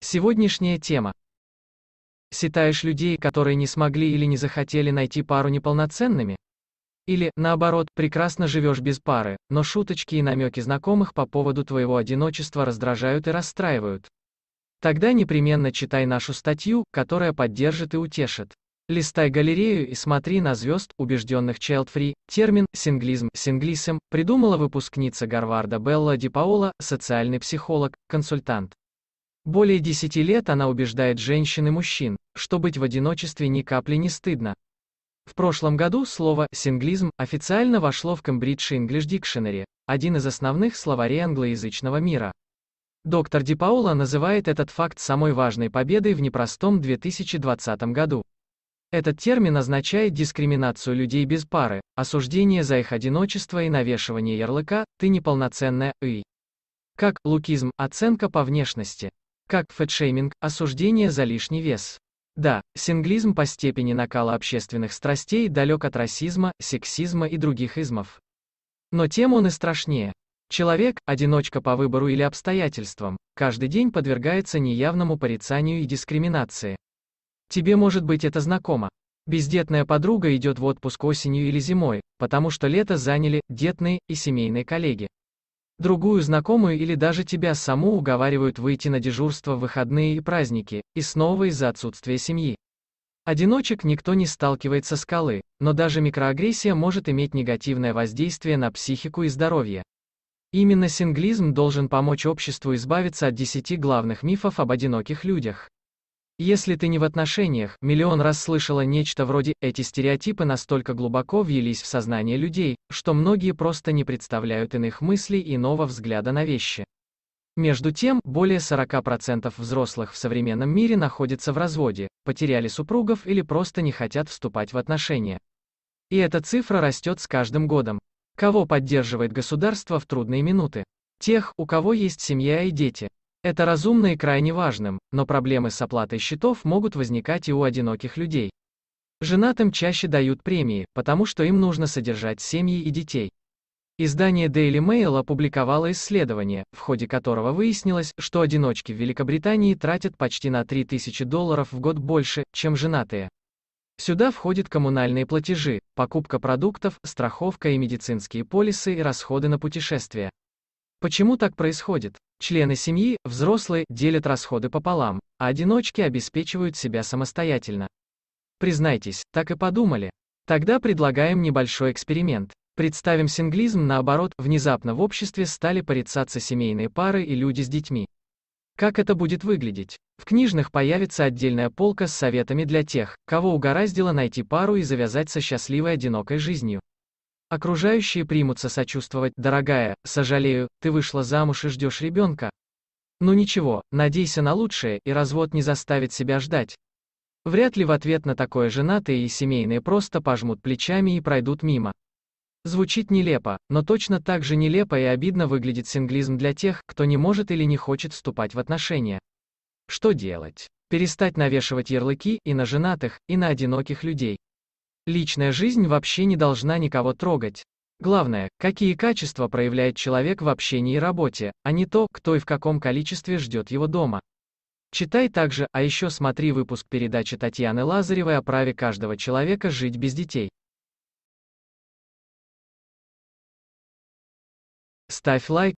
Сегодняшняя тема. Считаешь людей, которые не смогли или не захотели найти пару неполноценными? Или, наоборот, прекрасно живешь без пары, но шуточки и намеки знакомых по поводу твоего одиночества раздражают и расстраивают? Тогда непременно читай нашу статью, которая поддержит и утешит. Листай галерею и смотри на звезд, убежденных child-free. Термин «синглизм» синглисом придумала выпускница Гарварда Белла Ди Паола, социальный психолог, консультант. Более десяти лет она убеждает женщин и мужчин, что быть в одиночестве ни капли не стыдно. В прошлом году слово «синглизм» официально вошло в Cambridge English Dictionary, один из основных словарей англоязычного мира. Доктор Дипаула называет этот факт самой важной победой в непростом 2020 году. Этот термин означает дискриминацию людей без пары, осуждение за их одиночество и навешивание ярлыка «ты неполноценная» и как лукизм, оценка по внешности. Как фэтшейминг, осуждение за лишний вес. Да, синглизм по степени накала общественных страстей далек от расизма, сексизма и других измов. Но тем он и страшнее. Человек, одиночка по выбору или обстоятельствам, каждый день подвергается неявному порицанию и дискриминации. Тебе может быть это знакомо. Бездетная подруга идет в отпуск осенью или зимой, потому что лето заняли детные и семейные коллеги. Другую знакомую или даже тебя саму уговаривают выйти на дежурство в выходные и праздники, и снова из-за отсутствия семьи. Одиночек никто не сталкивает со скалы, но даже микроагрессия может иметь негативное воздействие на психику и здоровье. Именно синглизм должен помочь обществу избавиться от 10 главных мифов об одиноких людях. Если ты не в отношениях, миллион раз слышала нечто вроде «эти стереотипы настолько глубоко въелись в сознание людей, что многие просто не представляют иных мыслей и иного взгляда на вещи». Между тем, более 40% взрослых в современном мире находятся в разводе, потеряли супругов или просто не хотят вступать в отношения. И эта цифра растет с каждым годом. Кого поддерживает государство в трудные минуты? Тех, у кого есть семья и дети. Это разумно и крайне важным, но проблемы с оплатой счетов могут возникать и у одиноких людей. Женатым чаще дают премии, потому что им нужно содержать семьи и детей. Издание Daily Mail опубликовало исследование, в ходе которого выяснилось, что одиночки в Великобритании тратят почти на 3000 долларов в год больше, чем женатые. Сюда входят коммунальные платежи, покупка продуктов, страховка и медицинские полисы и расходы на путешествия. Почему так происходит? Члены семьи, взрослые, делят расходы пополам, а одиночки обеспечивают себя самостоятельно. Признайтесь, так и подумали. Тогда предлагаем небольшой эксперимент. Представим синглизм наоборот, внезапно в обществе стали порицаться семейные пары и люди с детьми. Как это будет выглядеть? В книжных появится отдельная полка с советами для тех, кого угораздило найти пару и завязать со счастливой одинокой жизнью. Окружающие примутся сочувствовать, дорогая, сожалею, ты вышла замуж и ждешь ребенка. Ну ничего, надейся на лучшее, и развод не заставит себя ждать. Вряд ли в ответ на такое женатые и семейные просто пожмут плечами и пройдут мимо. Звучит нелепо, но точно так же нелепо и обидно выглядит синглизм для тех, кто не может или не хочет вступать в отношения. Что делать? Перестать навешивать ярлыки и на женатых, и на одиноких людей. Личная жизнь вообще не должна никого трогать. Главное, какие качества проявляет человек в общении и работе, а не то, кто и в каком количестве ждет его дома. Читай также, а еще смотри выпуск передачи Татьяны Лазаревой о праве каждого человека жить без детей. Ставь лайк,